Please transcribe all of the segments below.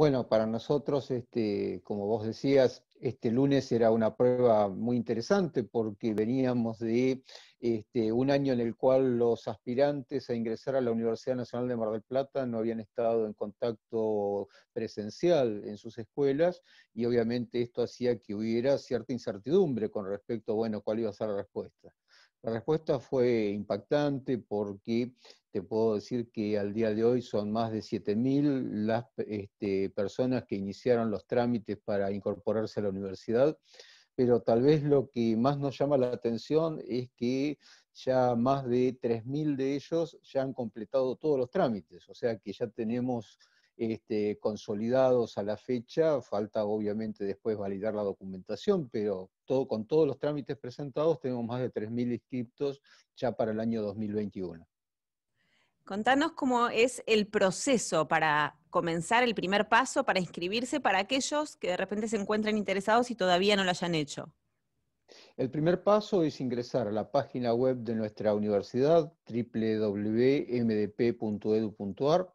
Bueno, para nosotros, este, como vos decías, este lunes era una prueba muy interesante porque veníamos de este, un año en el cual los aspirantes a ingresar a la Universidad Nacional de Mar del Plata no habían estado en contacto presencial en sus escuelas y obviamente esto hacía que hubiera cierta incertidumbre con respecto, bueno, cuál iba a ser la respuesta. La respuesta fue impactante porque te puedo decir que al día de hoy son más de 7.000 las este, personas que iniciaron los trámites para incorporarse a la universidad, pero tal vez lo que más nos llama la atención es que ya más de 3.000 de ellos ya han completado todos los trámites, o sea que ya tenemos este, consolidados a la fecha, falta obviamente después validar la documentación, pero con todos los trámites presentados tenemos más de 3.000 inscriptos ya para el año 2021. Contanos cómo es el proceso para comenzar el primer paso para inscribirse para aquellos que de repente se encuentran interesados y todavía no lo hayan hecho. El primer paso es ingresar a la página web de nuestra universidad www.mdp.edu.ar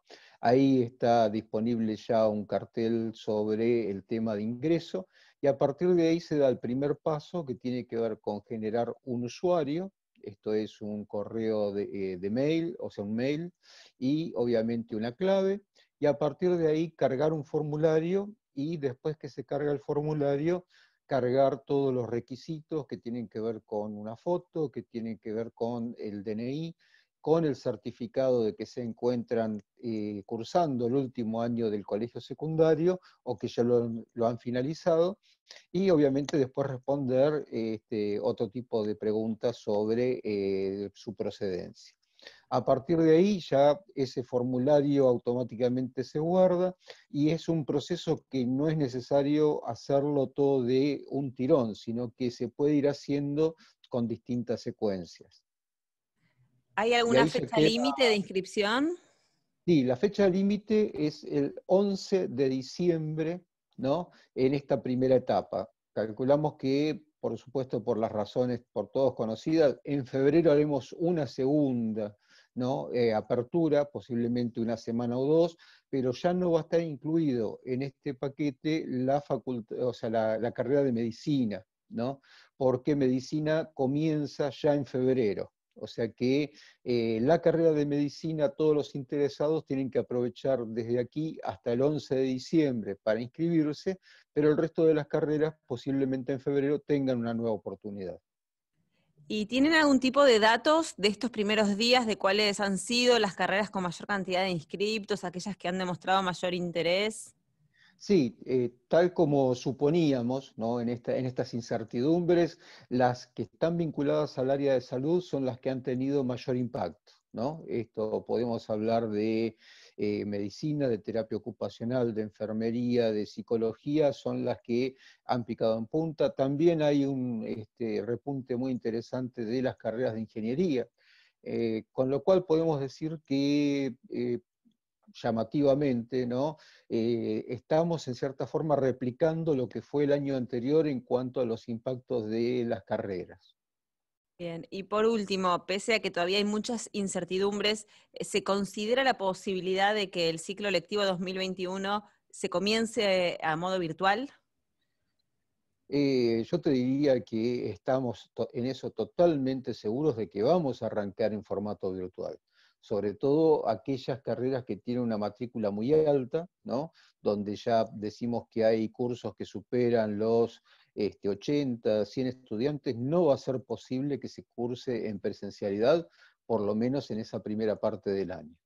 Ahí está disponible ya un cartel sobre el tema de ingreso y a partir de ahí se da el primer paso que tiene que ver con generar un usuario, esto es un correo de, eh, de mail, o sea, un mail, y obviamente una clave, y a partir de ahí cargar un formulario y después que se carga el formulario, cargar todos los requisitos que tienen que ver con una foto, que tienen que ver con el DNI, con el certificado de que se encuentran eh, cursando el último año del colegio secundario o que ya lo, han finalizado, y obviamente después responder este, otro tipo de preguntas sobre eh, su procedencia. A partir de ahí ya ese formulario automáticamente se guarda y es un proceso que no es necesario hacerlo todo de un tirón, sino que se puede ir haciendo con distintas secuencias. ¿Hay alguna fecha límite de inscripción? Sí, la fecha límite es el 11 de diciembre, ¿no? En esta primera etapa. Calculamos que, por supuesto, por las razones por todos conocidas, en febrero haremos una segunda, ¿no? Eh, apertura, posiblemente una semana o dos, pero ya no va a estar incluido en este paquete la, o sea, la carrera de medicina, ¿no? Porque medicina comienza ya en febrero. O sea que eh, la carrera de medicina, todos los interesados tienen que aprovechar desde aquí hasta el 11 de diciembre para inscribirse, pero el resto de las carreras posiblemente en febrero tengan una nueva oportunidad. ¿Y tienen algún tipo de datos de estos primeros días de cuáles han sido las carreras con mayor cantidad de inscriptos, aquellas que han demostrado mayor interés? Sí, eh, tal como suponíamos, en, esta, en estas incertidumbres, las que están vinculadas al área de salud son las que han tenido mayor impacto. ¿no? Esto podemos hablar de eh, medicina, de terapia ocupacional, de enfermería, de psicología, son las que han picado en punta. También hay un este, repunte muy interesante de las carreras de ingeniería, eh, con lo cual podemos decir que llamativamente, ¿no? Eh, estamos en cierta forma replicando lo que fue el año anterior en cuanto a los impactos de las carreras. Bien, y por último, pese a que todavía hay muchas incertidumbres, eh, ¿se considera la posibilidad de que el ciclo lectivo 2021 se comience a modo virtual? Eh, yo te diría que estamos en eso totalmente seguros de que vamos a arrancar en formato virtual sobre todo aquellas carreras que tienen una matrícula muy alta, ¿no? donde ya decimos que hay cursos que superan los 80, este, 100 estudiantes, no va a ser posible que se curse en presencialidad, por lo menos en esa primera parte del año.